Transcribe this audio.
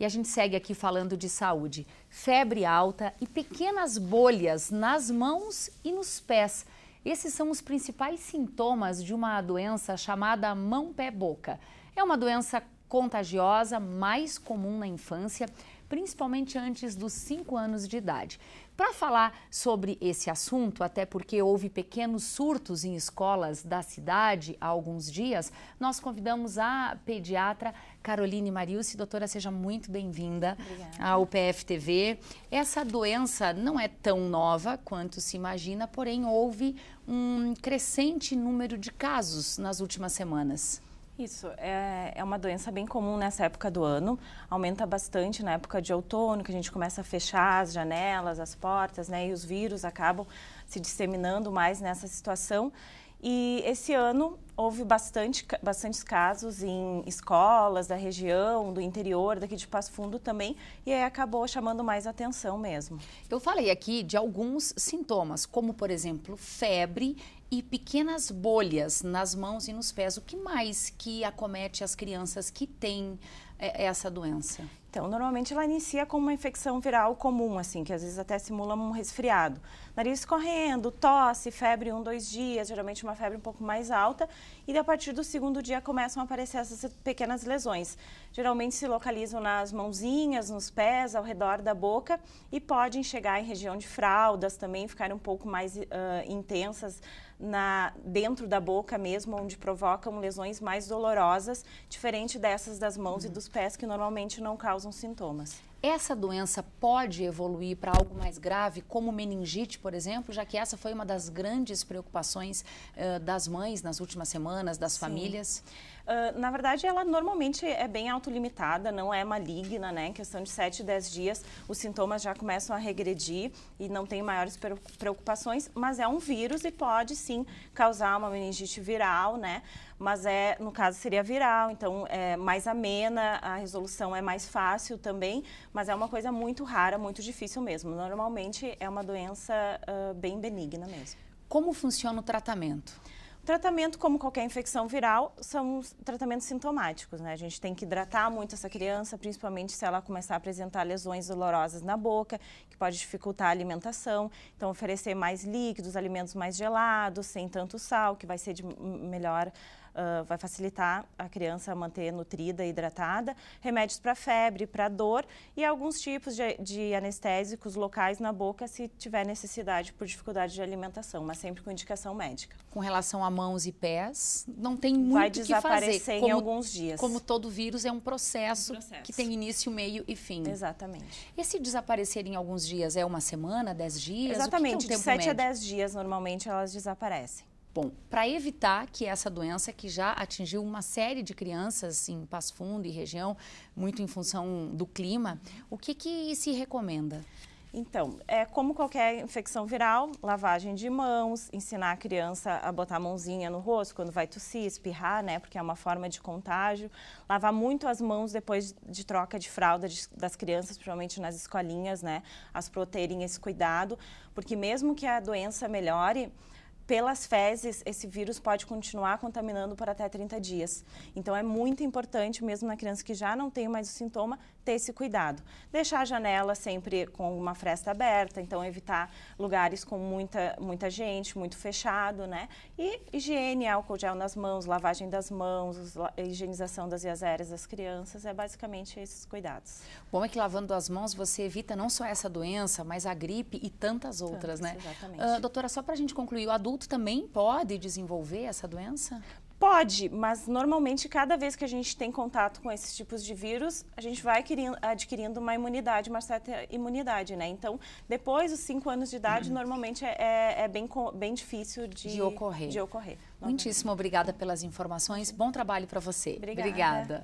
E a gente segue aqui falando de saúde. Febre alta e pequenas bolhas nas mãos e nos pés. Esses são os principais sintomas de uma doença chamada mão-pé-boca. É uma doença contagiosa, mais comum na infância principalmente antes dos 5 anos de idade. Para falar sobre esse assunto, até porque houve pequenos surtos em escolas da cidade há alguns dias, nós convidamos a pediatra Caroline Mariusse. Doutora, seja muito bem-vinda ao PFTV. Essa doença não é tão nova quanto se imagina, porém houve um crescente número de casos nas últimas semanas. Isso, é, é uma doença bem comum nessa época do ano, aumenta bastante na época de outono, que a gente começa a fechar as janelas, as portas, né, e os vírus acabam se disseminando mais nessa situação. E esse ano houve bastante, bastantes casos em escolas da região, do interior, daqui de Passo Fundo também, e aí acabou chamando mais atenção mesmo. Eu falei aqui de alguns sintomas, como por exemplo febre e pequenas bolhas nas mãos e nos pés. O que mais que acomete as crianças que têm é, essa doença? Então, normalmente ela inicia com uma infecção viral comum, assim, que às vezes até simula um resfriado. Nariz correndo, tosse, febre um, dois dias, geralmente uma febre um pouco mais alta, e a partir do segundo dia começam a aparecer essas pequenas lesões. Geralmente se localizam nas mãozinhas, nos pés, ao redor da boca e podem chegar em região de fraldas também, ficar um pouco mais uh, intensas na, dentro da boca mesmo, onde provocam lesões mais dolorosas, diferente dessas das mãos uhum. e dos pés, que normalmente não causam sintomas. Essa doença pode evoluir para algo mais grave, como meningite, por exemplo, já que essa foi uma das grandes preocupações uh, das mães nas últimas semanas, das Sim. famílias? Uh, na verdade, ela normalmente é bem autolimitada, não é maligna, né? Em questão de 7, 10 dias, os sintomas já começam a regredir e não tem maiores preocupações, mas é um vírus e pode sim causar uma meningite viral, né? Mas é, no caso, seria viral, então é mais amena, a resolução é mais fácil também, mas é uma coisa muito rara, muito difícil mesmo. Normalmente é uma doença uh, bem benigna mesmo. Como funciona o tratamento? Tratamento, como qualquer infecção viral, são tratamentos sintomáticos, né? A gente tem que hidratar muito essa criança, principalmente se ela começar a apresentar lesões dolorosas na boca, que pode dificultar a alimentação. Então, oferecer mais líquidos, alimentos mais gelados, sem tanto sal, que vai ser de melhor. Uh, vai facilitar a criança a manter nutrida e hidratada, remédios para febre, para dor e alguns tipos de, de, anestésicos locais na boca se tiver necessidade por dificuldade de alimentação, mas sempre com indicação médica. Com relação à mãos e pés, não tem muito Vai desaparecer que fazer. em alguns dias. Como todo vírus, é um processo, um processo, que tem início, meio e fim. Exatamente. e se desaparecer em alguns dias é uma semana, dez dias? Exatamente, o que é um de sete médio? a dez dias normalmente elas desaparecem. Bom, para evitar que essa doença, que já atingiu uma série de crianças em Passo Fundo e região, muito em função do clima, o que, que se recomenda? Então, é como qualquer infecção viral, lavagem de mãos, ensinar a criança a botar a mãozinha no rosto quando vai tossir, espirrar, né? Porque é uma forma de contágio. Lavar muito as mãos depois de troca de fralda de, das crianças, principalmente nas escolinhas, né? As proteínas, esse cuidado, porque mesmo que a doença melhore, pelas fezes, esse vírus pode continuar contaminando por até 30 dias. Então, é muito importante, mesmo na criança que já não tem mais o sintoma, ter esse cuidado. Deixar a janela sempre com uma fresta aberta, então evitar lugares com muita, muita gente, muito fechado, né? E higiene, álcool gel nas mãos, lavagem das mãos, higienização das vias aéreas das crianças, é basicamente esses cuidados. Bom é que lavando as mãos você evita não só essa doença, mas a gripe e tantas outras, tantas, né? Exatamente. Uh, doutora, só para a gente concluir, o adulto adulto também pode desenvolver essa doença? Pode, mas normalmente cada vez que a gente tem contato com esses tipos de vírus, a gente vai adquirindo uma imunidade, uma certa imunidade, né? Então, depois dos cinco anos de idade, uhum. normalmente é, é, é bem, bem difícil de, de ocorrer. De ocorrer Muitíssimo obrigada pelas informações, bom trabalho para você. Obrigada. obrigada.